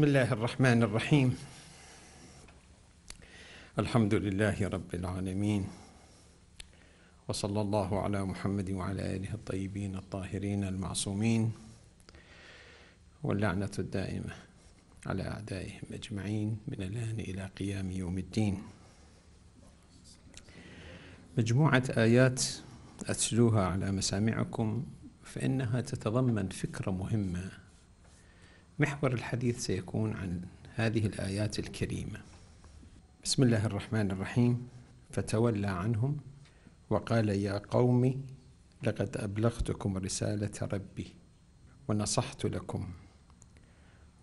بسم الله الرحمن الرحيم الحمد لله رب العالمين وصلى الله على محمد وعلى اله الطيبين الطاهرين المعصومين واللعنه الدائمه على اعدائهم اجمعين من الان الى قيام يوم الدين مجموعه ايات اتلوها على مسامعكم فانها تتضمن فكره مهمه محور الحديث سيكون عن هذه الآيات الكريمة بسم الله الرحمن الرحيم فتولى عنهم وقال يا قوم لقد أبلغتكم رسالة ربي ونصحت لكم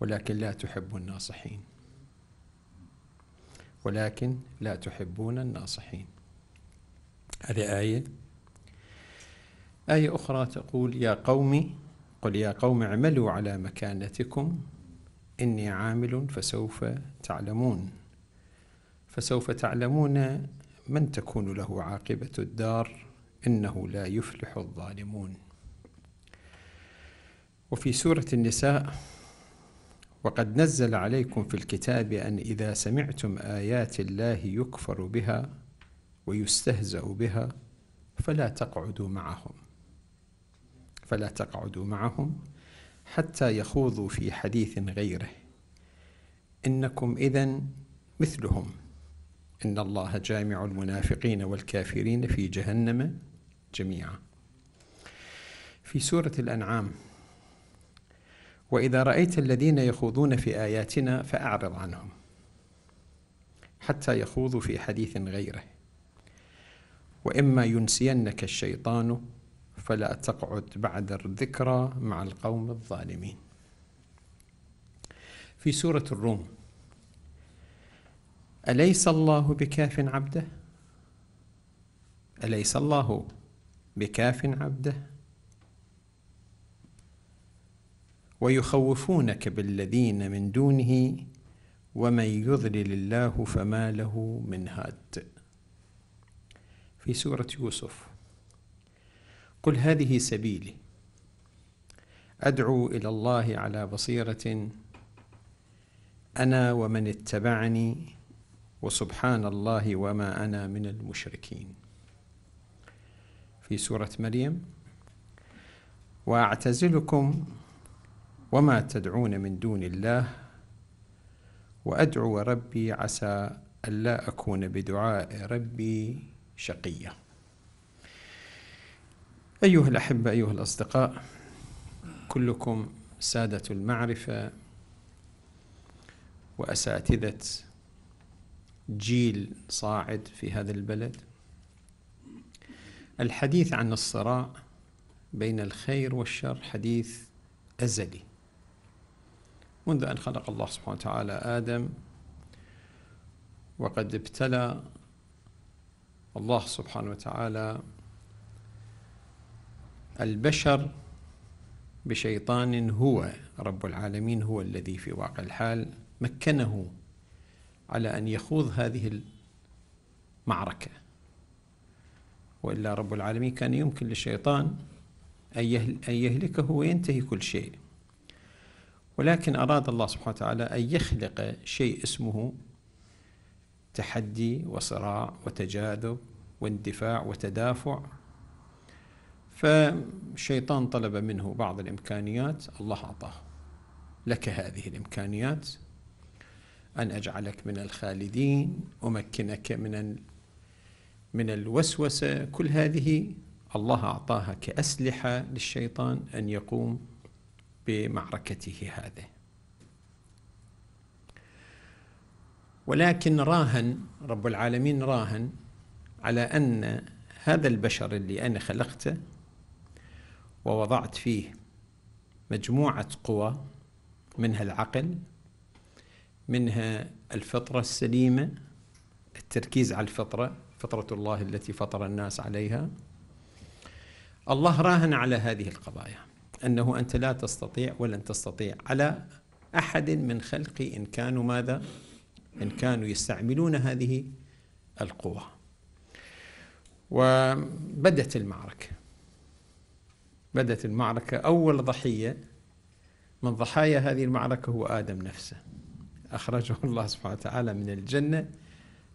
ولكن لا تحبوا الناصحين ولكن لا تحبون الناصحين هذه آية آية أخرى تقول يا قومي قل يا قوم اعملوا على مكانتكم إني عامل فسوف تعلمون فسوف تعلمون من تكون له عاقبة الدار إنه لا يفلح الظالمون وفي سورة النساء وقد نزل عليكم في الكتاب أن إذا سمعتم آيات الله يكفر بها ويستهزأ بها فلا تقعدوا معهم فلا تقعدوا معهم حتى يخوضوا في حديث غيره إنكم إذا مثلهم إن الله جامع المنافقين والكافرين في جهنم جميعا في سورة الأنعام وإذا رأيت الذين يخوضون في آياتنا فأعرض عنهم حتى يخوضوا في حديث غيره وإما ينسينك الشيطان فلا تقعد بعد الذكرى مع القوم الظالمين في سورة الروم أليس الله بكاف عبده أليس الله بكاف عبده ويخوفونك بالذين من دونه ومن يضلل الله فما له من هاد في سورة يوسف قل هذه سبيلي أدعو إلى الله على بصيرة أنا ومن اتبعني وسبحان الله وما أنا من المشركين في سورة مريم وأعتزلكم وما تدعون من دون الله وأدعو ربي عسى ألا أكون بدعاء ربي شقيًّا أيها الأحبة أيها الأصدقاء كلكم سادة المعرفة وأساتذة جيل صاعد في هذا البلد الحديث عن الصراع بين الخير والشر حديث أزلي منذ أن خلق الله سبحانه وتعالى آدم وقد ابتلى الله سبحانه وتعالى البشر بشيطان هو رب العالمين هو الذي في واقع الحال مكنه على ان يخوض هذه المعركه والا رب العالمين كان يمكن للشيطان ان يهلكه وينتهي كل شيء ولكن اراد الله سبحانه وتعالى ان يخلق شيء اسمه تحدي وصراع وتجاذب واندفاع وتدافع فالشيطان طلب منه بعض الإمكانيات الله أعطاه لك هذه الإمكانيات أن أجعلك من الخالدين أمكنك من من الوسوسة كل هذه الله أعطاها كأسلحة للشيطان أن يقوم بمعركته هذه ولكن راهن رب العالمين راهن على أن هذا البشر اللي أنا خلقته ووضعت فيه مجموعة قوى منها العقل منها الفطرة السليمة التركيز على الفطرة فطرة الله التي فطر الناس عليها الله راهن على هذه القضايا أنه أنت لا تستطيع ولن تستطيع على أحد من خلقي إن كانوا ماذا إن كانوا يستعملون هذه القوى وبدت المعركة بدأت المعركة أول ضحية من ضحايا هذه المعركة هو آدم نفسه أخرجه الله سبحانه وتعالى من الجنة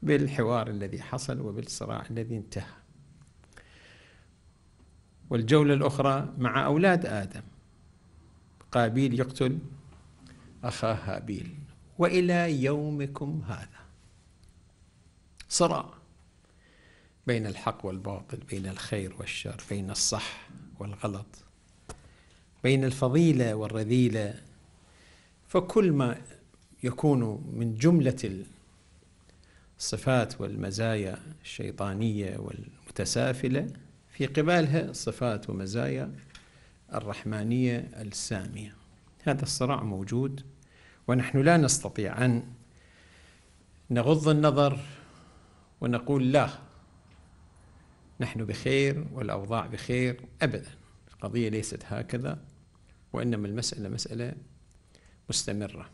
بالحوار الذي حصل وبالصراع الذي انتهى والجولة الأخرى مع أولاد آدم قابيل يقتل أخاه هابيل وإلى يومكم هذا صراع بين الحق والباطل بين الخير والشر بين الصح والغلط بين الفضيلة والرذيلة فكل ما يكون من جملة الصفات والمزايا الشيطانية والمتسافلة في قبالها صفات ومزايا الرحمانية السامية هذا الصراع موجود ونحن لا نستطيع أن نغض النظر ونقول لا نحن بخير والأوضاع بخير أبدا القضية ليست هكذا وإنما المسألة مسألة مستمرة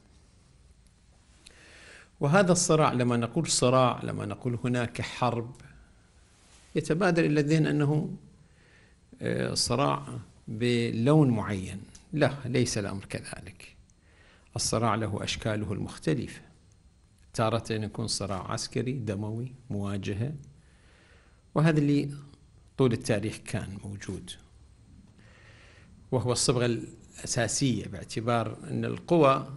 وهذا الصراع لما نقول صراع لما نقول هناك حرب يتبادر إلى الذهن أنه آه، صراع بلون معين لا ليس الأمر كذلك الصراع له أشكاله المختلفة تارة يكون صراع عسكري دموي مواجهة وهذا اللي طول التاريخ كان موجود وهو الصبغة الأساسية باعتبار أن القوى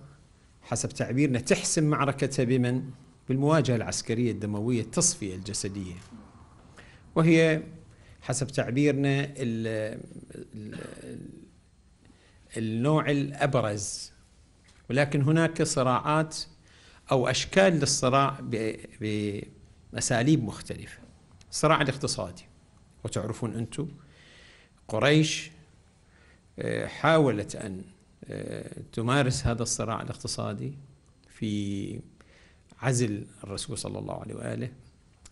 حسب تعبيرنا تحسم معركتها بمن؟ بالمواجهة العسكرية الدموية التصفية الجسدية وهي حسب تعبيرنا الـ الـ النوع الأبرز ولكن هناك صراعات أو أشكال للصراع بأساليب مختلفة الصراع الاقتصادي وتعرفون أنتم قريش آه، حاولت أن آه، تمارس هذا الصراع الاقتصادي في عزل الرسول صلى الله عليه وآله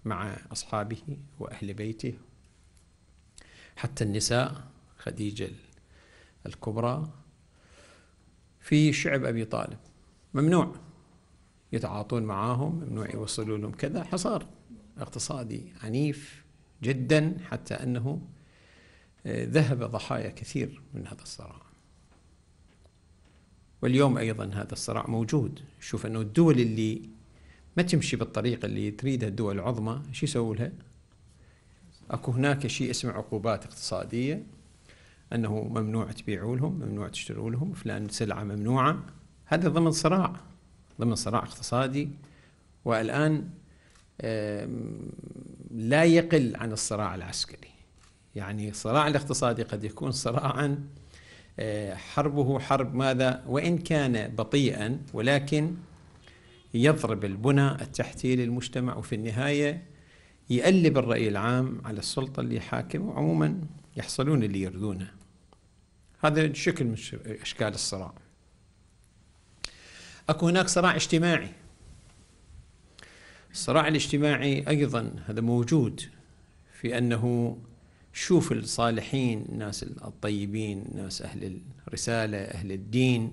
مع أصحابه وأهل بيته حتى النساء خديجة الكبرى في شعب أبي طالب ممنوع يتعاطون معاهم ممنوع يوصلوا لهم كذا حصار اقتصادي عنيف جدا حتى انه آه، ذهب ضحايا كثير من هذا الصراع واليوم ايضا هذا الصراع موجود شوف انه الدول اللي ما تمشي بالطريقه اللي تريدها الدول العظمى شو يسووا لها؟ اكو هناك شيء اسمه عقوبات اقتصاديه انه ممنوع تبيعوا لهم، ممنوع تشتروا لهم، فلان سلعه ممنوعه، هذا ضمن صراع ضمن صراع اقتصادي والان لا يقل عن الصراع العسكري يعني الصراع الاقتصادي قد يكون صراعا آه، حربه حرب ماذا وإن كان بطيئا ولكن يضرب البنى التحتية للمجتمع وفي النهاية يقلب الرأي العام على السلطة اللي حاكم وعموما يحصلون اللي يردونه هذا شكل من أشكال الصراع أكو هناك صراع اجتماعي الصراع الاجتماعي أيضا هذا موجود في أنه شوف الصالحين الناس الطيبين الناس أهل الرسالة أهل الدين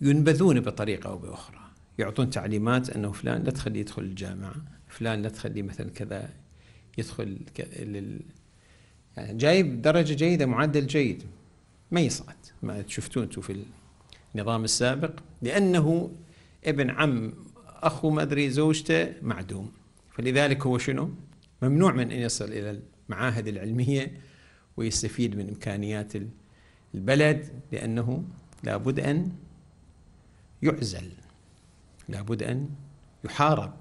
ينبذون بطريقة أو بأخرى يعطون تعليمات أنه فلان لا تخليه يدخل الجامعة فلان لا تخليه مثلا كذا يدخل لل... يعني جايب درجة جيدة معدل جيد ما يصعد ما شفتوه أنتم في النظام السابق لأنه ابن عم اخو ما ادري زوجته معدوم فلذلك هو شنو؟ ممنوع من ان يصل الى المعاهد العلميه ويستفيد من امكانيات البلد لانه لابد ان يعزل لابد ان يحارب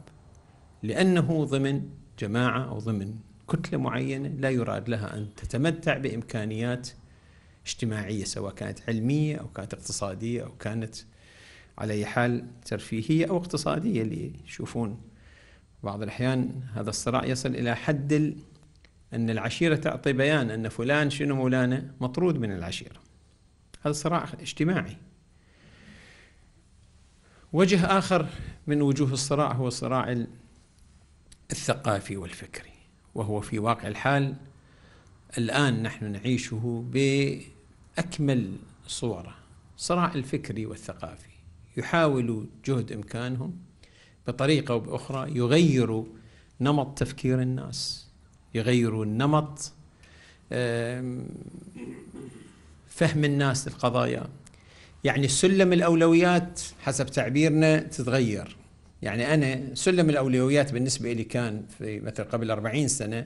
لانه ضمن جماعه او ضمن كتله معينه لا يراد لها ان تتمتع بامكانيات اجتماعيه سواء كانت علميه او كانت اقتصاديه او كانت على أي حال ترفيهية أو اقتصادية اللي يشوفون بعض الأحيان هذا الصراع يصل إلى حد أن العشيرة تعطي بيان أن فلان شنو مولانا مطرود من العشيرة هذا صراع اجتماعي وجه آخر من وجوه الصراع هو الصراع الثقافي والفكري وهو في واقع الحال الآن نحن نعيشه بأكمل صورة صراع الفكري والثقافي يحاولوا جهد إمكانهم بطريقة أو بأخرى يغيروا نمط تفكير الناس يغيروا نمط فهم الناس للقضايا يعني سلم الأولويات حسب تعبيرنا تتغير يعني أنا سلم الأولويات بالنسبة لي كان في مثل قبل 40 سنة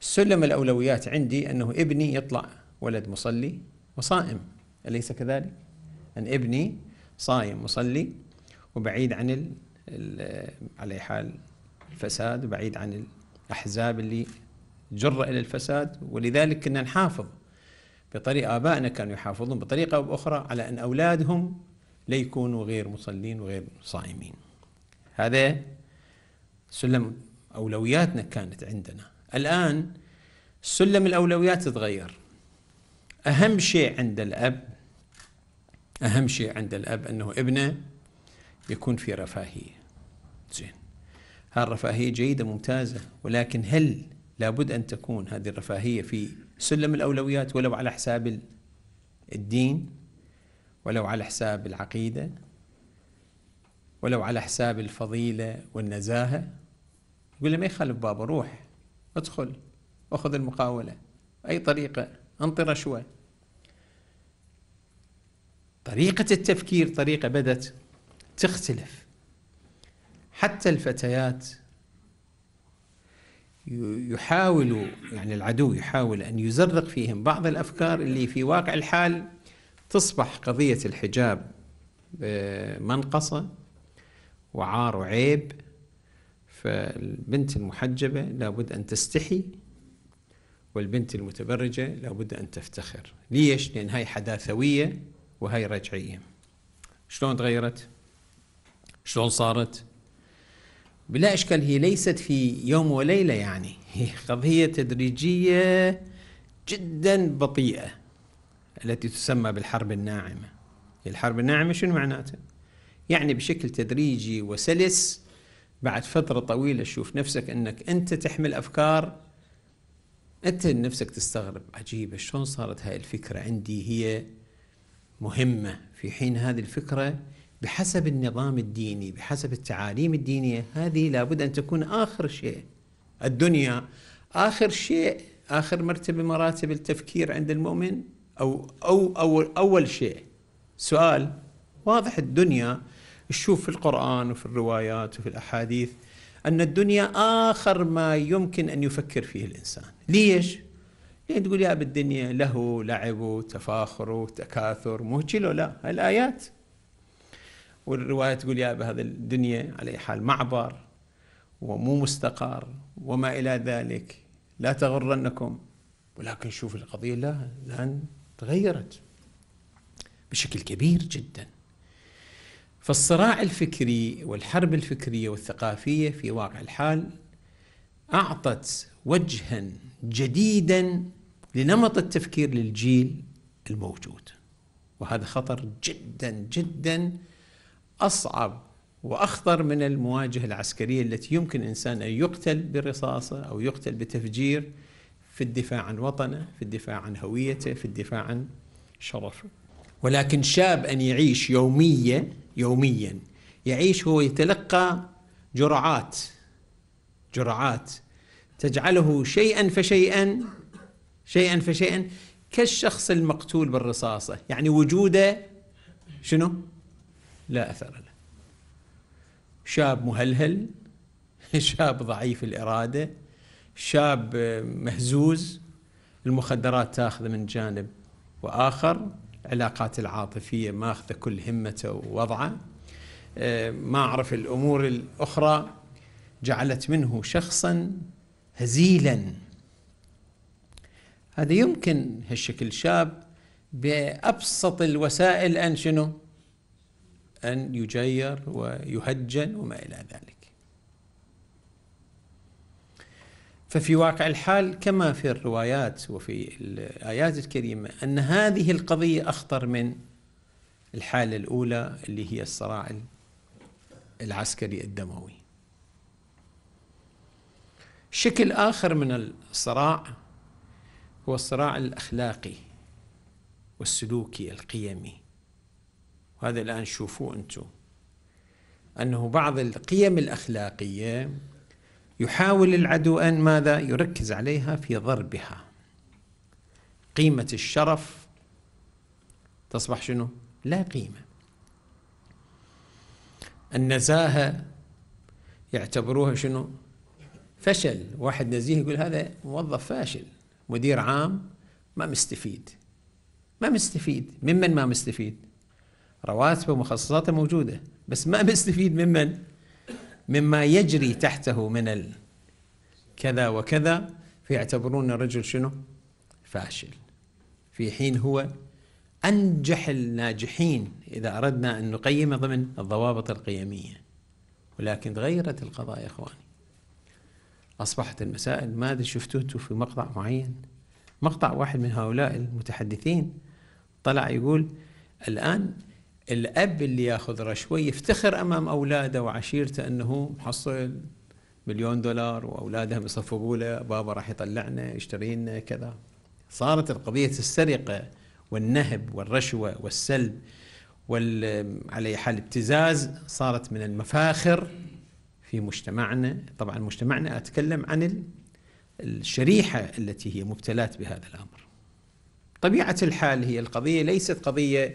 سلم الأولويات عندي أنه ابني يطلع ولد مصلي وصائم أليس كذلك؟ أن ابني صايم مصلي وبعيد عن ال على حال الفساد وبعيد عن الأحزاب اللي جر إلى الفساد ولذلك كنا نحافظ بطريقة آبائنا كانوا يحافظون بطريقة أو بأخرى على أن أولادهم لا يكونوا غير مصلين وغير صائمين هذا سلم أولوياتنا كانت عندنا الآن سلم الأولويات تغير أهم شيء عند الأب أهم شيء عند الأب أنه ابنه يكون في رفاهية زين هالرفاهية جيدة ممتازة ولكن هل لابد أن تكون هذه الرفاهية في سلم الأولويات ولو على حساب الدين ولو على حساب العقيدة ولو على حساب الفضيلة والنزاهة يقول له ما يخالف بابا روح ادخل اخذ المقاولة أي طريقة انطي رشوة طريقة التفكير طريقة بدت تختلف حتى الفتيات يحاول يعني العدو يحاول أن يزرق فيهم بعض الأفكار اللي في واقع الحال تصبح قضية الحجاب آه، منقصة وعار وعيب فالبنت المحجبة لابد أن تستحي والبنت المتبرجة لابد أن تفتخر ليش؟ لأن هاي حداثوية وهي رجعية شلون تغيرت شلون صارت بلا إشكال هي ليست في يوم وليلة يعني هي قضية تدريجية جدا بطيئة التي تسمى بالحرب الناعمة الحرب الناعمة شنو معناتها؟ يعني بشكل تدريجي وسلس بعد فترة طويلة تشوف نفسك أنك أنت تحمل أفكار أنت نفسك تستغرب عجيبة شلون صارت هاي الفكرة عندي هي مهمة في حين هذه الفكرة بحسب النظام الديني بحسب التعاليم الدينية هذه لابد أن تكون آخر شيء الدنيا آخر شيء آخر مرتبة مراتب التفكير عند المؤمن أو أو أو أول شيء سؤال واضح الدنيا تشوف في القرآن وفي الروايات وفي الأحاديث أن الدنيا آخر ما يمكن أن يفكر فيه الإنسان ليش؟ يعني تقول يا بالدنيا لهو لعب وتفاخر تكاثر مو كيلو لا الآيات والرواية تقول يا بهذا الدنيا على حال معبر ومو مستقر وما إلى ذلك لا تغرنكم ولكن شوف القضية لا الآن تغيرت بشكل كبير جدا فالصراع الفكري والحرب الفكرية والثقافية في واقع الحال أعطت وجها جديدا لنمط التفكير للجيل الموجود وهذا خطر جدا جدا اصعب واخطر من المواجهه العسكريه التي يمكن انسان ان يقتل بالرصاصه او يقتل بتفجير في الدفاع عن وطنه، في الدفاع عن هويته، في الدفاع عن شرفه. ولكن شاب ان يعيش يوميا يوميا يعيش هو يتلقى جرعات جرعات تجعله شيئا فشيئا شيئا فشيئا كالشخص المقتول بالرصاصة يعني وجوده شنو لا أثر له شاب مهلهل شاب ضعيف الإرادة شاب مهزوز المخدرات تاخذ من جانب وآخر العلاقات العاطفية ماخذة كل همته ووضعه آه، ما أعرف الأمور الأخرى جعلت منه شخصا هزيلا هذا يمكن هالشكل شاب بأبسط الوسائل أن شنو أن يجير ويهجن وما إلى ذلك ففي واقع الحال كما في الروايات وفي الآيات الكريمة أن هذه القضية أخطر من الحالة الأولى اللي هي الصراع العسكري الدموي شكل آخر من الصراع هو الصراع الأخلاقي والسلوكي القيمي وهذا الآن شوفوه أنتم أنه بعض القيم الأخلاقية يحاول العدو أن ماذا يركز عليها في ضربها قيمة الشرف تصبح شنو لا قيمة النزاهة يعتبروها شنو فشل واحد نزيه يقول هذا موظف فاشل مدير عام ما مستفيد ما مستفيد ممن ما مستفيد رواتبه ومخصصاته موجودة بس ما مستفيد ممن مما يجري تحته من ال كذا وكذا فيعتبرون الرجل شنو فاشل في حين هو أنجح الناجحين إذا أردنا أن نقيمه ضمن الضوابط القيمية ولكن تغيرت القضايا إخواني أصبحت المسائل ما أدري شفتوه في مقطع معين مقطع واحد من هؤلاء المتحدثين طلع يقول الآن الأب اللي ياخذ رشوة يفتخر أمام أولاده وعشيرته أنه محصل مليون دولار وأولادهم يصفقوا له بابا راح يطلعنا يشتري لنا كذا صارت القضية السرقة والنهب والرشوة والسلب وعلى حال ابتزاز صارت من المفاخر في مجتمعنا طبعا مجتمعنا أتكلم عن الشريحة التي هي مبتلاة بهذا الأمر طبيعة الحال هي القضية ليست قضية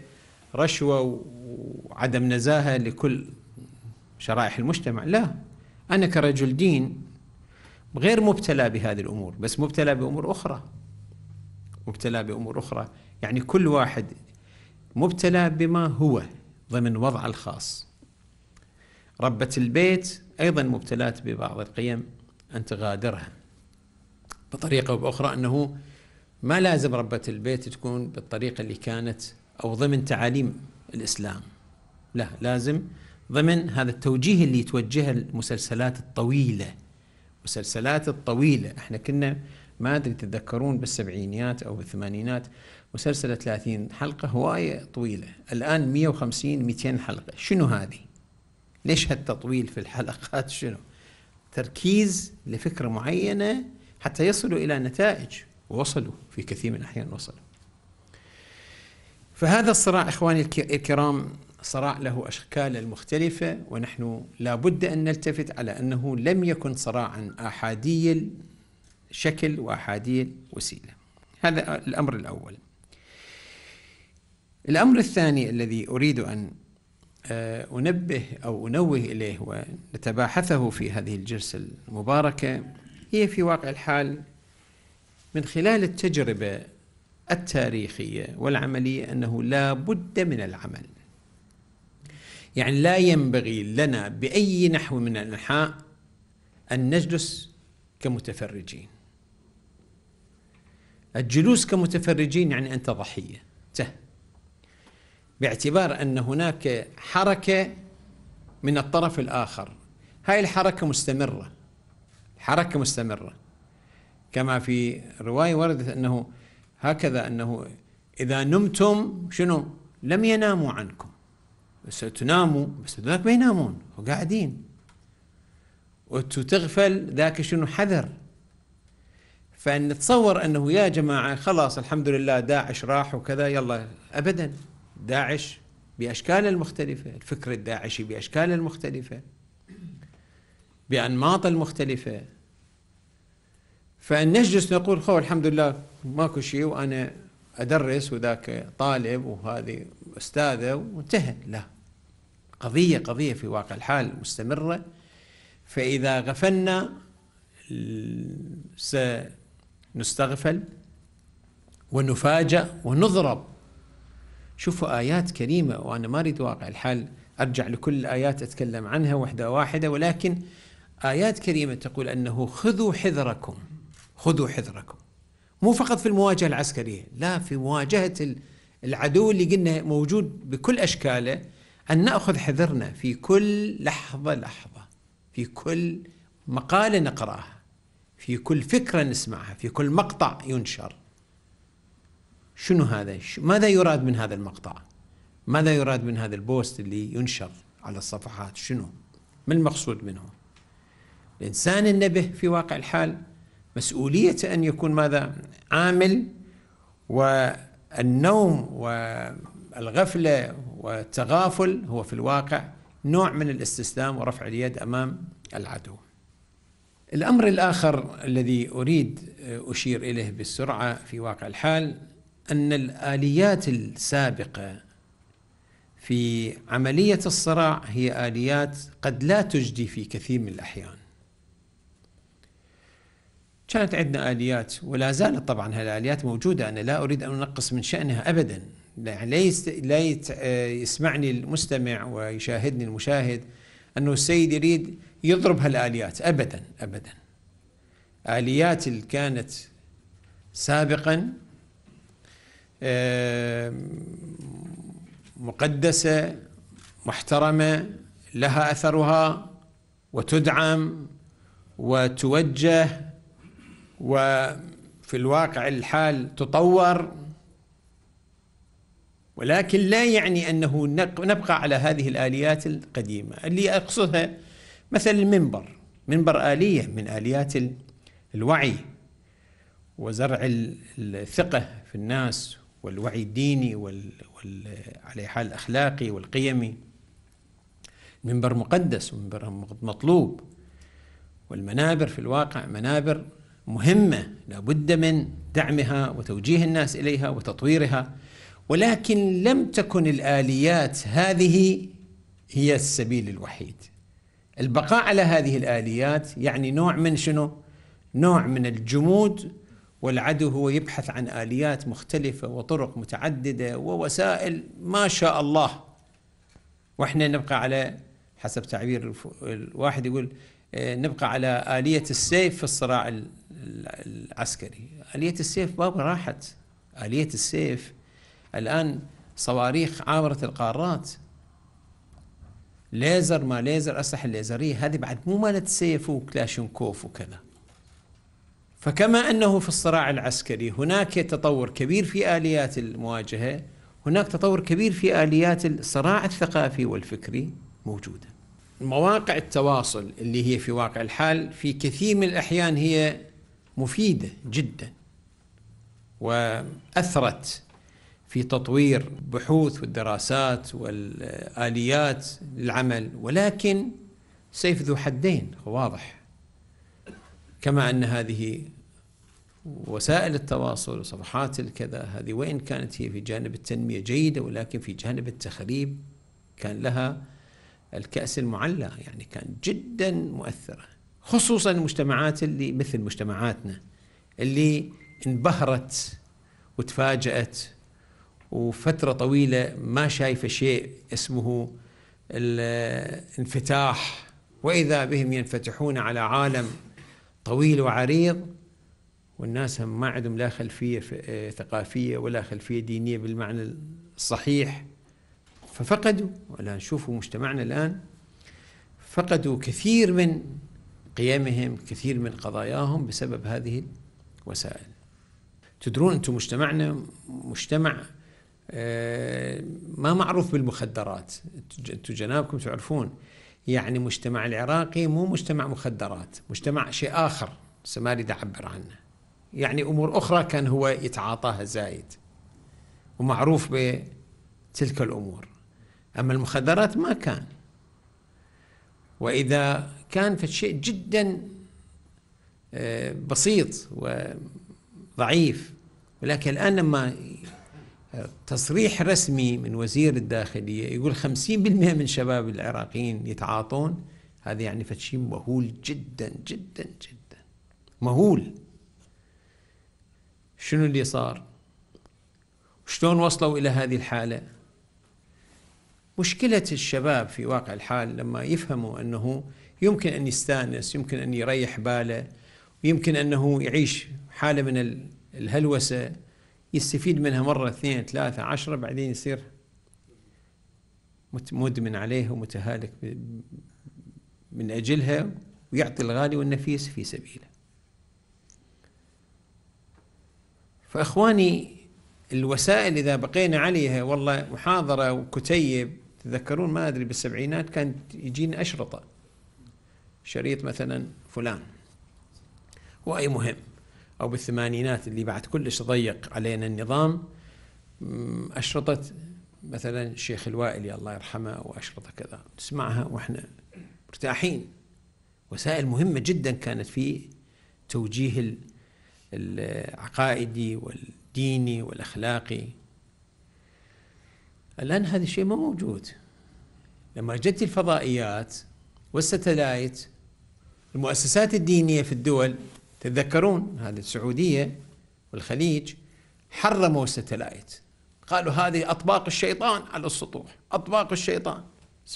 رشوة وعدم نزاهة لكل شرائح المجتمع لا أنا كرجل دين غير مبتلى بهذه الأمور بس مبتلى بأمور أخرى مبتلى بأمور أخرى يعني كل واحد مبتلى بما هو ضمن وضعه الخاص ربة البيت أيضا مبتلات ببعض القيم أن تغادرها بطريقة أو بأخرى أنه ما لازم ربة البيت تكون بالطريقة اللي كانت أو ضمن تعاليم الإسلام لا لازم ضمن هذا التوجيه اللي توجهه المسلسلات الطويلة مسلسلات الطويلة احنا كنا ما أدري تتذكرون بالسبعينيات أو بالثمانينات مسلسل 30 حلقة هواية طويلة الآن 150 200 حلقة شنو هذه ليش هالتطويل في الحلقات شنو تركيز لفكرة معينة حتى يصلوا إلى نتائج ووصلوا في كثير من الأحيان وصلوا فهذا الصراع إخواني الكرام صراع له أشكال المختلفة ونحن لا بد أن نلتفت على أنه لم يكن صراعا أحادي شكل وأحادي وسيلة هذا الأمر الأول الأمر الثاني الذي أريد أن آه، أنبه أو أنوه إليه ونتباحثه في هذه الجلسة المباركة هي في واقع الحال من خلال التجربة التاريخية والعملية أنه لا بد من العمل يعني لا ينبغي لنا بأي نحو من الأنحاء أن نجلس كمتفرجين الجلوس كمتفرجين يعني أنت ضحية انتهى باعتبار ان هناك حركه من الطرف الاخر هاي الحركه مستمره حركه مستمره كما في روايه وردت انه هكذا انه اذا نمتم شنو لم يناموا عنكم بس تناموا بس ذاك ما ينامون وقاعدين وتغفل ذاك شنو حذر فنتصور انه يا جماعه خلاص الحمد لله داعش راح وكذا يلا ابدا داعش بأشكاله المختلفة الفكر الداعشي بأشكاله المختلفة بأنماط المختلفة فإن نجلس نقول خو الحمد لله ماكو شيء وأنا أدرس وذاك طالب وهذه أستاذة وانتهى لا قضية قضية في واقع الحال مستمرة فإذا غفلنا سنستغفل ونفاجأ ونضرب شوفوا آيات كريمة وأنا ما أريد واقع الحال أرجع لكل الآيات أتكلم عنها وحدة واحدة ولكن آيات كريمة تقول أنه خذوا حذركم خذوا حذركم مو فقط في المواجهة العسكرية لا في مواجهة العدو اللي قلنا موجود بكل أشكاله أن نأخذ حذرنا في كل لحظة لحظة في كل مقالة نقراها في كل فكرة نسمعها في كل مقطع ينشر شنو هذا؟ ماذا يراد من هذا المقطع؟ ماذا يراد من هذا البوست اللي ينشر على الصفحات؟ شنو؟ ما المقصود منه؟ الإنسان النبه في واقع الحال مسؤوليته أن يكون ماذا؟ عامل والنوم والغفلة والتغافل هو في الواقع نوع من الاستسلام ورفع اليد أمام العدو الأمر الآخر الذي أريد أشير إليه بالسرعة في واقع الحال أن الآليات السابقة في عملية الصراع هي آليات قد لا تجدي في كثير من الأحيان كانت عندنا آليات ولا زالت طبعا هالآليات موجودة أنا لا أريد أن أنقص من شأنها أبدا يعني لا, لا آه، يسمعني المستمع ويشاهدني المشاهد أنه السيد يريد يضرب هالآليات أبدا أبدا آليات اللي كانت سابقا آه، مقدسة محترمة لها أثرها وتدعم وتوجه وفي الواقع الحال تطور ولكن لا يعني أنه نبقى على هذه الآليات القديمة اللي أقصدها مثل المنبر منبر آلية من آليات الوعي وزرع الثقة في الناس والوعي الديني وال, وال... على حال الأخلاقي والقيمي منبر مقدس ومنبر مطلوب والمنابر في الواقع منابر مهمة لابد من دعمها وتوجيه الناس إليها وتطويرها ولكن لم تكن الآليات هذه هي السبيل الوحيد البقاء على هذه الآليات يعني نوع من شنو؟ نوع من الجمود والعدو هو يبحث عن آليات مختلفة وطرق متعددة ووسائل ما شاء الله واحنا نبقى على حسب تعبير الواحد يقول آه، نبقى على آلية السيف في الصراع العسكري آلية السيف باب راحت آلية السيف الآن صواريخ عابرة القارات ليزر ما ليزر أسلحة ليزرية هذه بعد مو مالت سيف وكلاشنكوف وكذا فكما انه في الصراع العسكري هناك تطور كبير في اليات المواجهه هناك تطور كبير في اليات الصراع الثقافي والفكري موجوده. مواقع التواصل اللي هي في واقع الحال في كثير من الاحيان هي مفيده جدا واثرت في تطوير بحوث والدراسات والاليات للعمل ولكن سيف ذو حدين واضح كما ان هذه وسائل التواصل وصفحات الكذا هذه وين كانت هي في جانب التنمية جيدة ولكن في جانب التخريب كان لها الكأس المعلى يعني كان جدا مؤثرة خصوصا المجتمعات اللي مثل مجتمعاتنا اللي انبهرت وتفاجأت وفترة طويلة ما شايفة شيء اسمه الانفتاح وإذا بهم ينفتحون على عالم طويل وعريض والناس هم ما عندهم لا خلفية آه، ثقافية ولا خلفية دينية بالمعنى الصحيح ففقدوا والآن شوفوا مجتمعنا الآن فقدوا كثير من قيمهم كثير من قضاياهم بسبب هذه الوسائل تدرون أنتم مجتمعنا مجتمع آه، ما معروف بالمخدرات أنتم جنابكم تعرفون يعني مجتمع العراقي مو مجتمع مخدرات مجتمع شيء آخر ما أريد أعبر عنه يعني امور اخرى كان هو يتعاطاها زايد ومعروف بتلك الامور اما المخدرات ما كان واذا كان فشيء جدا آه، بسيط وضعيف ولكن الان لما تصريح رسمي من وزير الداخلية يقول 50% من شباب العراقيين يتعاطون هذا يعني فتشي مهول جدا جدا جدا مهول شنو اللي صار شلون وصلوا إلى هذه الحالة مشكلة الشباب في واقع الحال لما يفهموا أنه يمكن أن يستانس يمكن أن يريح باله ويمكن أنه يعيش حالة من الهلوسة يستفيد منها مرة اثنين ثلاثة عشرة بعدين يصير مدمن عليها ومتهالك من أجلها ويعطي الغالي والنفيس في سبيله فإخواني الوسائل إذا بقينا عليها والله محاضرة وكتيب تذكرون ما أدري بالسبعينات كانت يجينا أشرطة شريط مثلا فلان وأي مهم أو بالثمانينات اللي بعد كلش ضيق علينا النظام أشرطة مثلا الشيخ الوائلي الله يرحمه واشرطه كذا تسمعها وإحنا مرتاحين وسائل مهمة جدا كانت في توجيه العقائدي والديني والأخلاقي الآن هذا الشيء ما موجود لما جت الفضائيات والستلايت المؤسسات الدينية في الدول تتذكرون هذه السعودية والخليج حرموا الستلايت قالوا هذه أطباق الشيطان على السطوح أطباق الشيطان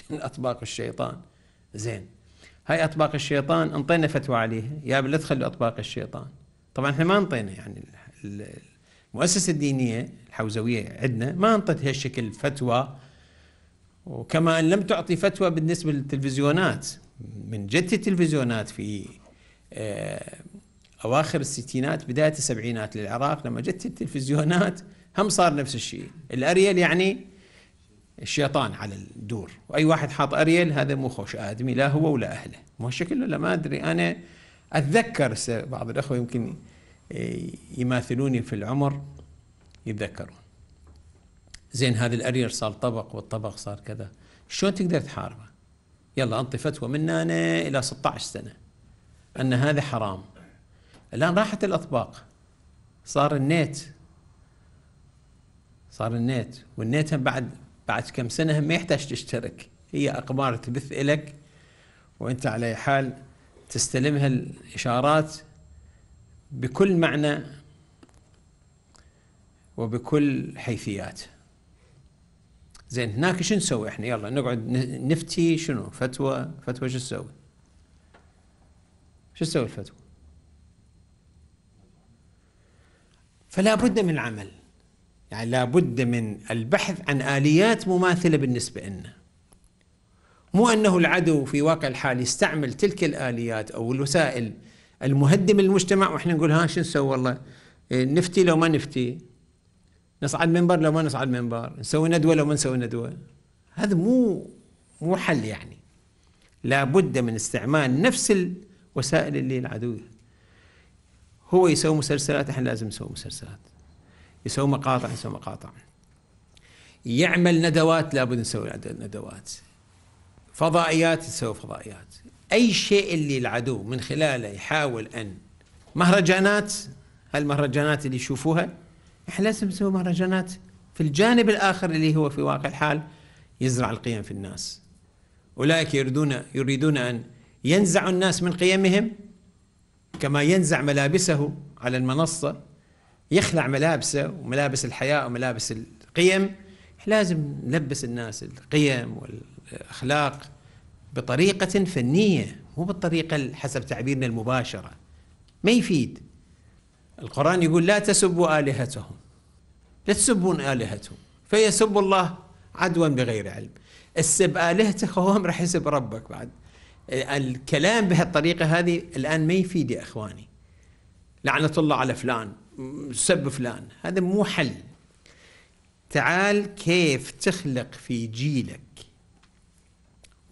زين أطباق الشيطان زين هاي أطباق الشيطان انطينا فتوى عليها يا لا تخلوا أطباق الشيطان طبعا احنا ما انطينا يعني المؤسسه الدينيه الحوزويه عندنا ما انطت هالشكل فتوى وكما ان لم تعطي فتوى بالنسبه للتلفزيونات من جت التلفزيونات في آه، اواخر الستينات بدايه السبعينات للعراق لما جت التلفزيونات هم صار نفس الشيء الاريل يعني الشيطان على الدور واي واحد حاط اريل هذا مو خوش ادمي لا هو ولا اهله مو شكله ولا ما ادري انا أتذكر بعض الأخوة يمكن إيه، يماثلوني في العمر يتذكرون زين هذا الأرير صار طبق والطبق صار كذا شلون تقدر تحاربه يلا أنطي فتوى من أنا إلى 16 سنة أن هذا حرام الآن راحت الأطباق صار النت صار النت والنت هم بعد بعد كم سنة هم ما يحتاج تشترك هي أقمار تبث إلك وأنت على حال تستلمها الإشارات بكل معنى وبكل حيثيات زين هناك شو نسوي احنا يلا نقعد نفتي شنو فتوى فتوى شو تسوي شو تسوي الفتوى فلا بد من العمل يعني لا بد من البحث عن آليات مماثلة بالنسبة لنا مو انه العدو في واقع الحال يستعمل تلك الاليات او الوسائل المهدمه للمجتمع واحنا نقول ها شو نسوي والله إيه، نفتي لو ما نفتي نصعد منبر لو ما نصعد منبر نسوي ندوه لو ما نسوي ندوه هذا مو مو حل يعني لابد من استعمال نفس الوسائل اللي العدو هو يسوي مسلسلات احنا لازم نسوي مسلسلات يسوي مقاطع نسوي مقاطع يعمل ندوات لابد نسوي ندوات فضائيات تسوي فضائيات أي شيء اللي العدو من خلاله يحاول أن مهرجانات هالمهرجانات اللي يشوفوها احنا لازم نسوي مهرجانات في الجانب الآخر اللي هو في واقع الحال يزرع القيم في الناس أولئك يريدون يريدون أن ينزعوا الناس من قيمهم كما ينزع ملابسه على المنصة يخلع ملابسه وملابس الحياة وملابس القيم لازم نلبس الناس القيم وال الأخلاق بطريقة فنية مو بالطريقة حسب تعبيرنا المباشرة ما يفيد القرآن يقول لا تسبوا آلهتهم لا تسبون آلهتهم فيسب الله عدوا بغير علم السب آلهتك هو راح يسب ربك بعد الكلام بهالطريقة هذه الآن ما يفيد يا إخواني لعنة الله على فلان سب فلان هذا مو حل تعال كيف تخلق في جيلك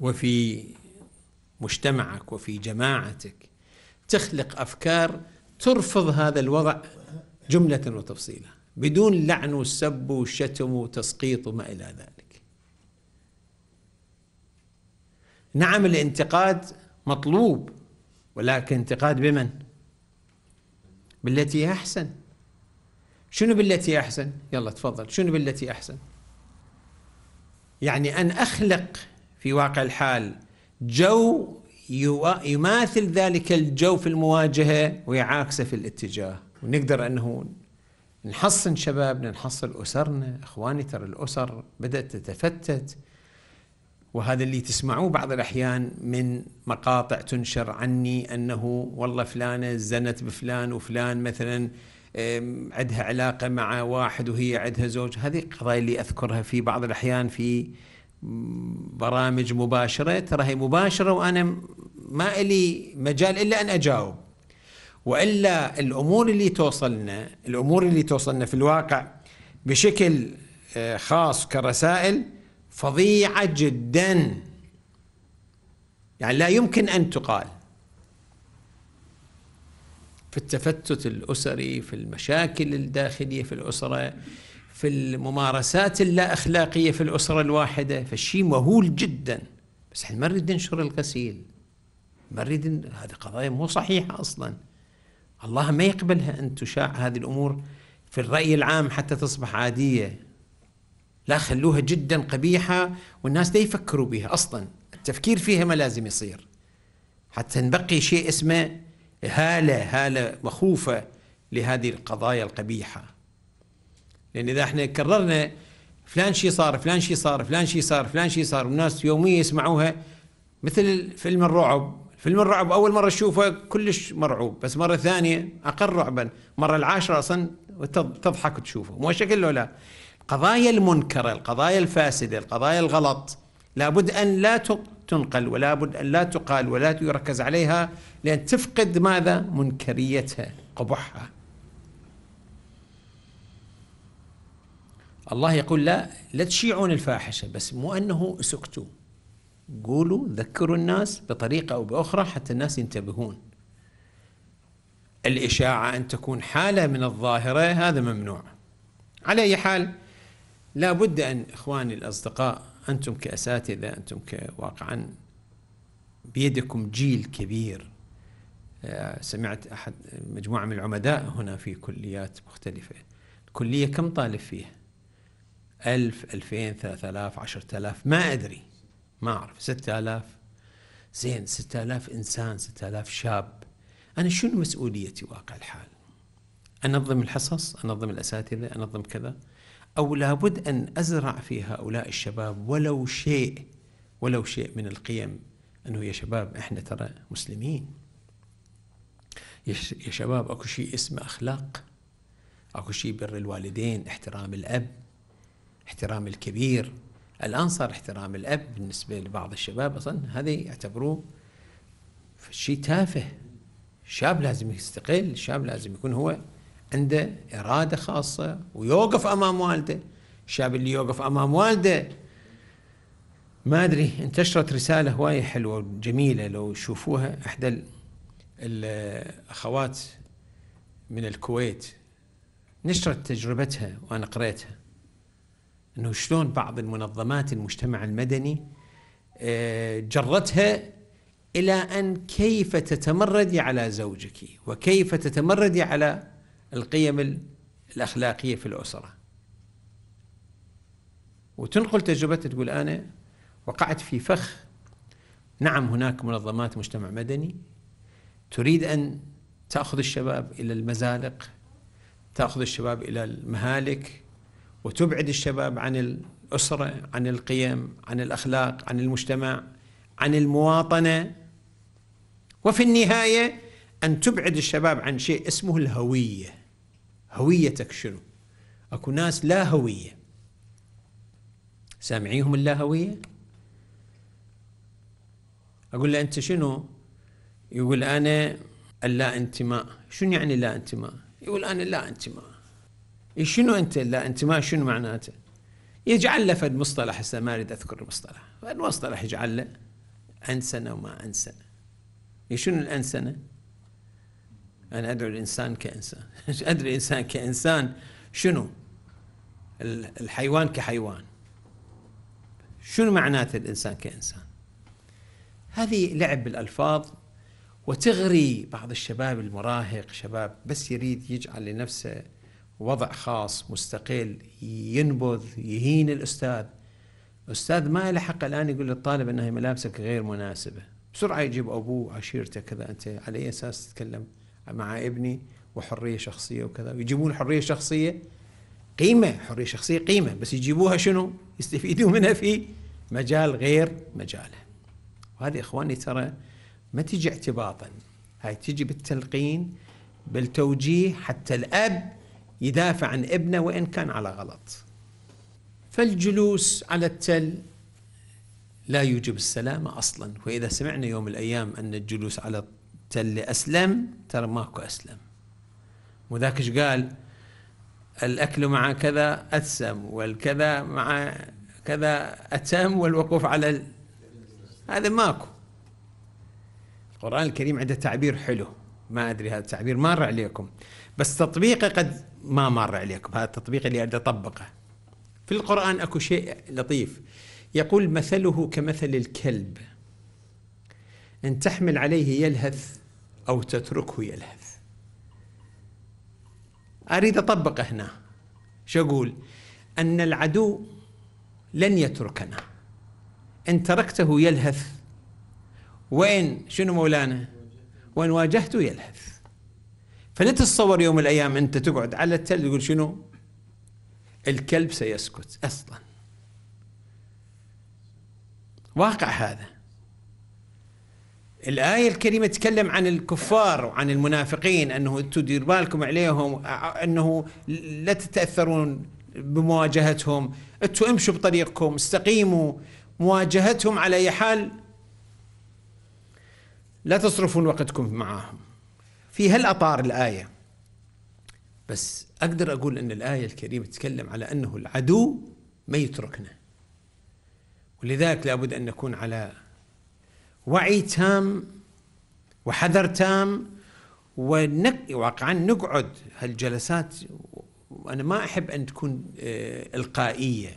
وفي مجتمعك وفي جماعتك تخلق افكار ترفض هذا الوضع جمله وتفصيلا بدون لعن وسب وشتم وتسقيط وما الى ذلك. نعم الانتقاد مطلوب ولكن انتقاد بمن؟ بالتي احسن. شنو بالتي احسن؟ يلا تفضل، شنو بالتي احسن؟ يعني ان اخلق في واقع الحال جو يماثل ذلك الجو في المواجهة ويعاكسه في الاتجاه ونقدر أنه نحصن شبابنا نحصل أسرنا إخواني ترى الأسر بدأت تتفتت وهذا اللي تسمعوه بعض الأحيان من مقاطع تنشر عني أنه والله فلانة زنت بفلان وفلان مثلا عندها علاقة مع واحد وهي عندها زوج هذه القضايا اللي أذكرها في بعض الأحيان في برامج مباشرة ترى هي مباشرة وأنا ما إلي مجال إلا أن أجاوب وإلا الأمور اللي توصلنا الأمور اللي توصلنا في الواقع بشكل آه، خاص كرسائل فظيعة جدا يعني لا يمكن أن تقال في التفتت الأسري في المشاكل الداخلية في الأسرة في الممارسات اللا أخلاقية في الأسرة الواحدة فالشيء مهول جدا بس احنا ما نريد ننشر الغسيل ما نريد هذه قضايا مو صحيحة أصلا الله ما يقبلها أن تشاع هذه الأمور في الرأي العام حتى تصبح عادية لا خلوها جدا قبيحة والناس لا يفكروا بها أصلا التفكير فيها ما لازم يصير حتى نبقي شيء اسمه هالة هالة مخوفة لهذه القضايا القبيحة لان اذا احنا كررنا فلان شي صار فلان شي صار فلان شي صار فلان شي صار والناس يوميا يسمعوها مثل فيلم الرعب فيلم الرعب اول مره تشوفه كلش مرعوب بس مره ثانيه اقل رعبا مره العاشره اصلا تضحك وتشوفه مو شكله لا القضايا المنكره القضايا الفاسده القضايا الغلط لابد ان لا تنقل ولا بد ان لا تقال ولا يركز عليها لان تفقد ماذا منكريتها قبحها الله يقول لا لا تشيعون الفاحشة بس مو أنه سكتوا قولوا ذكروا الناس بطريقة أو بأخرى حتى الناس ينتبهون الإشاعة أن تكون حالة من الظاهرة هذا ممنوع على أي حال لا بد أن إخواني الأصدقاء أنتم كأساتذة أنتم كواقعا بيدكم جيل كبير آه، سمعت أحد مجموعة من العمداء هنا في كليات مختلفة الكلية كم طالب فيها 1000 2000 3000 10000 ما أدري ما أعرف 6000 زين 6000 إنسان 6000 شاب أنا شنو مسؤوليتي واقع الحال أنظم الحصص أنظم الأساتذة أنظم كذا أو لابد أن أزرع في هؤلاء الشباب ولو شيء ولو شيء من القيم أنه يا شباب إحنا ترى مسلمين يا شباب أكو شيء اسمه أخلاق أكو شيء بر الوالدين احترام الأب احترام الكبير الآن صار احترام الأب بالنسبة لبعض الشباب أصلا هذه يعتبروه شيء تافه الشاب لازم يستقل الشاب لازم يكون هو عنده إرادة خاصة ويوقف أمام والده الشاب اللي يوقف أمام والده ما أدري انتشرت رسالة هواية حلوة وجميلة لو شوفوها إحدى الأخوات من الكويت نشرت تجربتها وأنا قريتها انه شلون بعض المنظمات المجتمع المدني آه، جرتها الى ان كيف تتمردي على زوجك وكيف تتمردي على القيم الاخلاقيه في الاسره. وتنقل تجربتها تقول انا وقعت في فخ نعم هناك منظمات مجتمع مدني تريد ان تاخذ الشباب الى المزالق تاخذ الشباب الى المهالك وتبعد الشباب عن الأسرة عن القيم عن الأخلاق عن المجتمع عن المواطنة وفي النهاية أن تبعد الشباب عن شيء اسمه الهوية هويتك شنو أكو ناس لا هوية سامعيهم اللا هوية أقول له أنت شنو يقول أنا اللا انتماء شنو يعني لا انتماء يقول أنا لا انتماء إيه، شنو انت لا انتماء شنو معناته يجعل له فد مصطلح هسه ما اريد اذكر المصطلح مصطلح يجعل له انسنه وما انسنه إيه، شنو الانسنه؟ انا ادعو الانسان كانسان ادعو الانسان كانسان شنو؟ الحيوان كحيوان شنو معناته الانسان كانسان؟ هذه لعب بالالفاظ وتغري بعض الشباب المراهق شباب بس يريد يجعل لنفسه وضع خاص مستقل ينبذ يهين الأستاذ أستاذ ما له حق الآن يقول للطالب أنها ملابسك غير مناسبة بسرعة يجيب أبوه عشيرته كذا أنت على أي أساس تتكلم مع ابني وحرية شخصية وكذا ويجيبون حرية شخصية قيمة حرية شخصية قيمة بس يجيبوها شنو يستفيدوا منها في مجال غير مجاله وهذه إخواني ترى ما تجي اعتباطا هاي تجي بالتلقين بالتوجيه حتى الأب يدافع عن ابنه وإن كان على غلط فالجلوس على التل لا يوجب السلامة أصلا وإذا سمعنا يوم الأيام أن الجلوس على التل أسلم ترى ماكو أسلم وذاك قال الأكل مع كذا أتسم والكذا مع كذا أتم والوقوف على ال... هذا ماكو القرآن الكريم عنده تعبير حلو ما أدري هذا التعبير مار عليكم بس تطبيقه قد ما مر عليكم بهذا التطبيق اللي أريد أطبقه في القرآن أكو شيء لطيف يقول مثله كمثل الكلب إن تحمل عليه يلهث أو تتركه يلهث أريد أطبقه هنا شو أقول أن العدو لن يتركنا إن تركته يلهث وإن شنو مولانا وإن واجهته يلهث فلا تتصور يوم من الايام انت تقعد على التل تقول شنو؟ الكلب سيسكت اصلا واقع هذا الآية الكريمة تتكلم عن الكفار وعن المنافقين أنه تدير بالكم عليهم أنه لا تتأثرون بمواجهتهم أنتوا امشوا بطريقكم استقيموا مواجهتهم على أي حال لا تصرفون وقتكم معهم في هالاطار الايه بس اقدر اقول ان الايه الكريمه تتكلم على انه العدو ما يتركنا ولذلك لابد ان نكون على وعي تام وحذر تام ونك واقعا نقعد هالجلسات وانا ما احب ان تكون آه، القائيه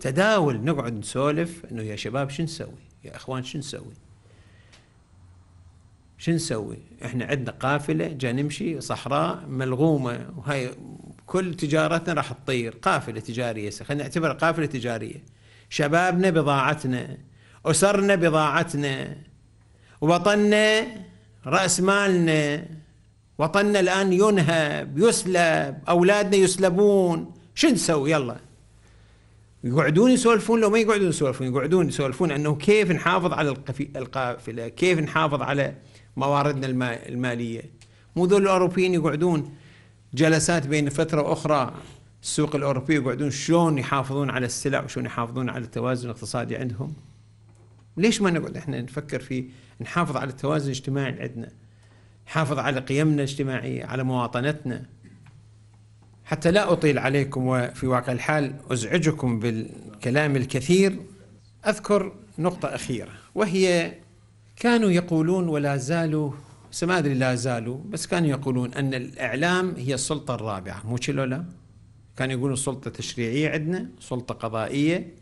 تداول نقعد نسولف انه يا شباب شو نسوي؟ يا اخوان شو نسوي؟ شو نسوي؟ احنا عندنا قافله جا نمشي صحراء ملغومه وهاي كل تجارتنا راح تطير قافله تجاريه خلينا نعتبرها قافله تجاريه شبابنا بضاعتنا اسرنا بضاعتنا وطننا راس مالنا وطننا الان ينهب يسلب اولادنا يسلبون شو نسوي يلا يقعدون يسولفون لو ما يقعدون يسولفون يقعدون يسولفون انه كيف نحافظ على القافله كيف نحافظ على مواردنا الماليه مو ذول الاوروبيين يقعدون جلسات بين فتره واخرى السوق الاوروبي يقعدون شلون يحافظون على السلع وشلون يحافظون على التوازن الاقتصادي عندهم ليش ما نقعد احنا نفكر في نحافظ على التوازن الاجتماعي عندنا نحافظ على قيمنا الاجتماعيه على مواطنتنا حتى لا اطيل عليكم وفي واقع الحال ازعجكم بالكلام الكثير اذكر نقطه اخيره وهي كانوا يقولون ولا زالوا ما ادري لا زالوا بس كانوا يقولون ان الاعلام هي السلطه الرابعه مو لا كانوا يقولون سلطه تشريعيه عندنا سلطه قضائيه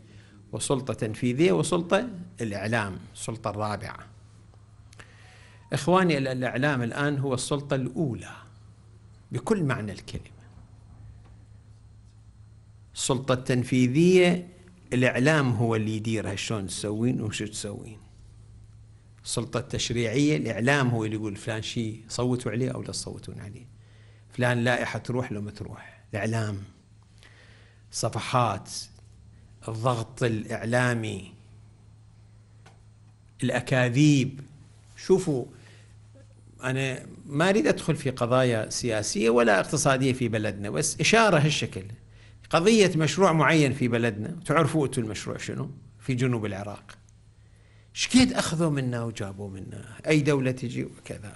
وسلطه تنفيذيه وسلطه الاعلام السلطه الرابعه اخواني الاعلام الان هو السلطه الاولى بكل معنى الكلمه السلطه التنفيذيه الاعلام هو اللي يديرها شلون تسوين وشو تسوين السلطة التشريعية الإعلام هو اللي يقول فلان شيء صوتوا عليه أو لا تصوتون عليه فلان لائحة تروح لو ما تروح الإعلام صفحات الضغط الإعلامي الأكاذيب شوفوا أنا ما أريد أدخل في قضايا سياسية ولا اقتصادية في بلدنا بس إشارة هالشكل قضية مشروع معين في بلدنا تعرفوا أنتم المشروع شنو في جنوب العراق شكيد أخذوا منا وجابوا منا أي دولة تجي وكذا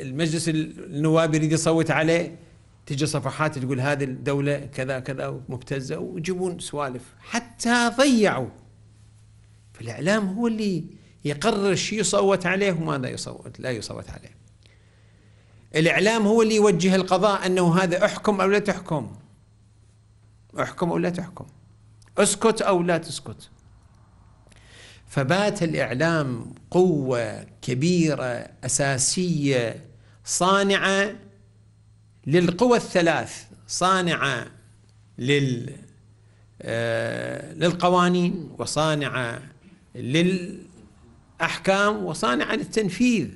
المجلس النواب يريد يصوت عليه تجي صفحات تقول هذه الدولة كذا كذا مبتزة ويجيبون سوالف حتى ضيعوا فالإعلام هو اللي يقرر شيء يصوت عليه وماذا يصوت لا يصوت عليه الإعلام هو اللي يوجه القضاء أنه هذا احكم أو لا تحكم احكم أو لا تحكم اسكت أو لا تسكت فبات الإعلام قوة كبيرة أساسية صانعة للقوى الثلاث صانعة لل آه، للقوانين وصانعة للأحكام وصانعة للتنفيذ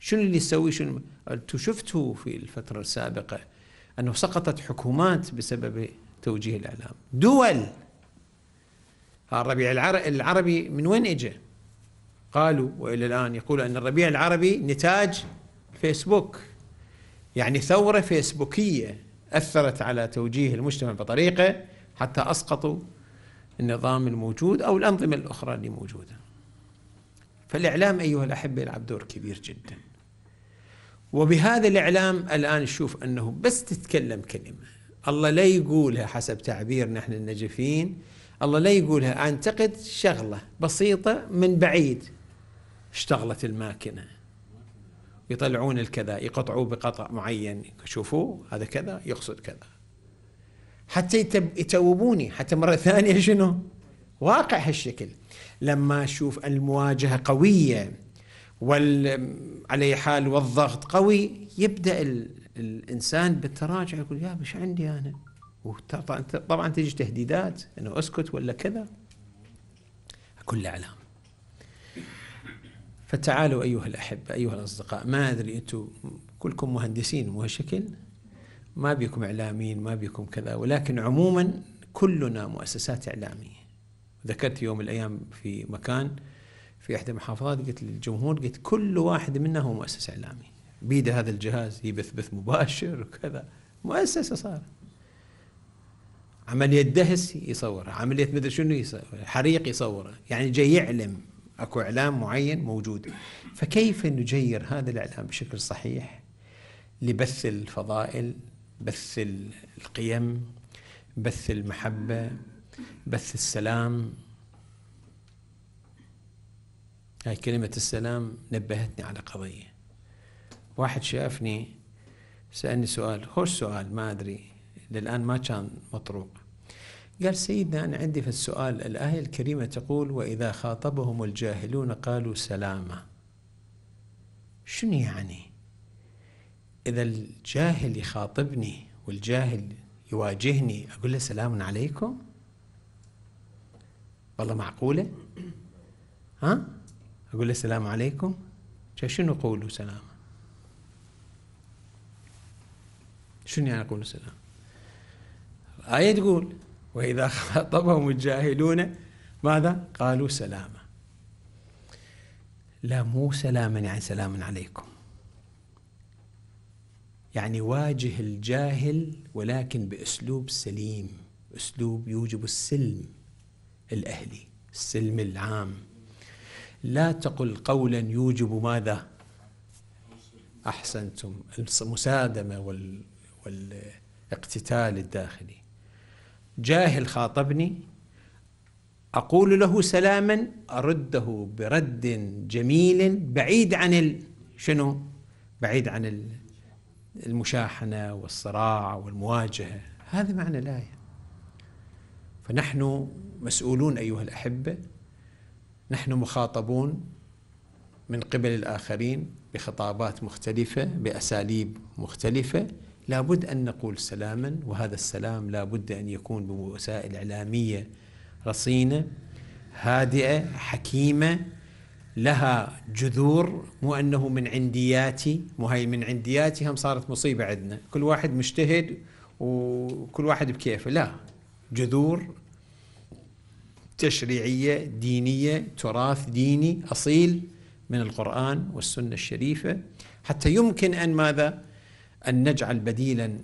شنو اللي يسوي شنو انتم شفتوا في الفترة السابقة أنه سقطت حكومات بسبب توجيه الإعلام دول الربيع العربي من وين اجى؟ قالوا والى الان يقولوا ان الربيع العربي نتاج فيسبوك يعني ثوره فيسبوكيه اثرت على توجيه المجتمع بطريقه حتى اسقطوا النظام الموجود او الانظمه الاخرى اللي موجوده. فالاعلام ايها الاحبه يلعب دور كبير جدا. وبهذا الاعلام الان نشوف انه بس تتكلم كلمه الله لا يقولها حسب تعبير نحن النجفين الله لا يقولها أنتقد شغلة بسيطة من بعيد اشتغلت الماكنة يطلعون الكذا يقطعوه بقطع معين شوفوا هذا كذا يقصد كذا حتى يتوبوني حتى مرة ثانية شنو واقع هالشكل لما أشوف المواجهة قوية وال على حال والضغط قوي يبدأ الإنسان بالتراجع يقول يا مش عندي أنا وطبعا طبعا تجي تهديدات انه اسكت ولا كذا كل اعلام فتعالوا ايها الاحبه ايها الاصدقاء ما ادري انتم كلكم مهندسين مو شكل ما بيكم اعلاميين ما بيكم كذا ولكن عموما كلنا مؤسسات اعلاميه ذكرت يوم الايام في مكان في احدى المحافظات قلت للجمهور قلت كل واحد منا هو مؤسس اعلامي بيده هذا الجهاز يبث بث مباشر وكذا مؤسسه صارت عملية دهس يصورها عملية مدري شنو يصور حريق يصورها يعني جاي يعلم اكو اعلام معين موجود فكيف نجير هذا الاعلام بشكل صحيح لبث الفضائل بث القيم بث المحبه بث السلام هاي كلمة السلام نبهتني على قضية واحد شافني سألني سؤال خوش سؤال ما أدري للآن ما كان مطروق قال سيدنا أنا عندي في السؤال الآية الكريمة تقول وإذا خاطبهم الجاهلون قالوا سلاما شنو يعني إذا الجاهل يخاطبني والجاهل يواجهني أقول له سلام عليكم والله معقولة ها أقول له السلام عليكم شنو قولوا سلام شنو يعني قولوا سلام آية تقول وإذا خاطبهم الجاهلون ماذا قالوا سلاما لا مو سلاما يعني سلاما عليكم يعني واجه الجاهل ولكن بأسلوب سليم أسلوب يوجب السلم الأهلي السلم العام لا تقل قولا يوجب ماذا أحسنتم المسادمة والاقتتال الداخلي جاهل خاطبني أقول له سلاما أرده برد جميل بعيد عن ال... شنو بعيد عن المشاحنة والصراع والمواجهة هذا معنى الآية فنحن مسؤولون أيها الأحبة نحن مخاطبون من قبل الآخرين بخطابات مختلفة بأساليب مختلفة لابد أن نقول سلاما وهذا السلام لابد أن يكون بوسائل إعلامية رصينة هادئة حكيمة لها جذور مو أنه من عندياتي مو هي من عندياتي هم صارت مصيبة عندنا كل واحد مجتهد وكل واحد بكيفه لا جذور تشريعية دينية تراث ديني أصيل من القرآن والسنة الشريفة حتى يمكن أن ماذا أن نجعل بديلا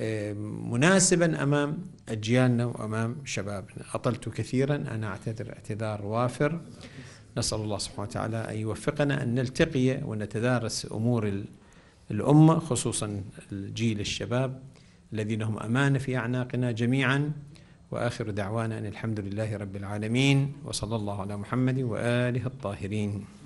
آه، مناسبا أمام أجيالنا وأمام شبابنا أطلت كثيرا أنا أعتذر اعتذار وافر نسأل الله سبحانه وتعالى أن يوفقنا أن نلتقي ونتدارس أمور الأمة خصوصا الجيل الشباب الذين هم أمانة في أعناقنا جميعا وآخر دعوانا أن الحمد لله رب العالمين وصلى الله على محمد وآله الطاهرين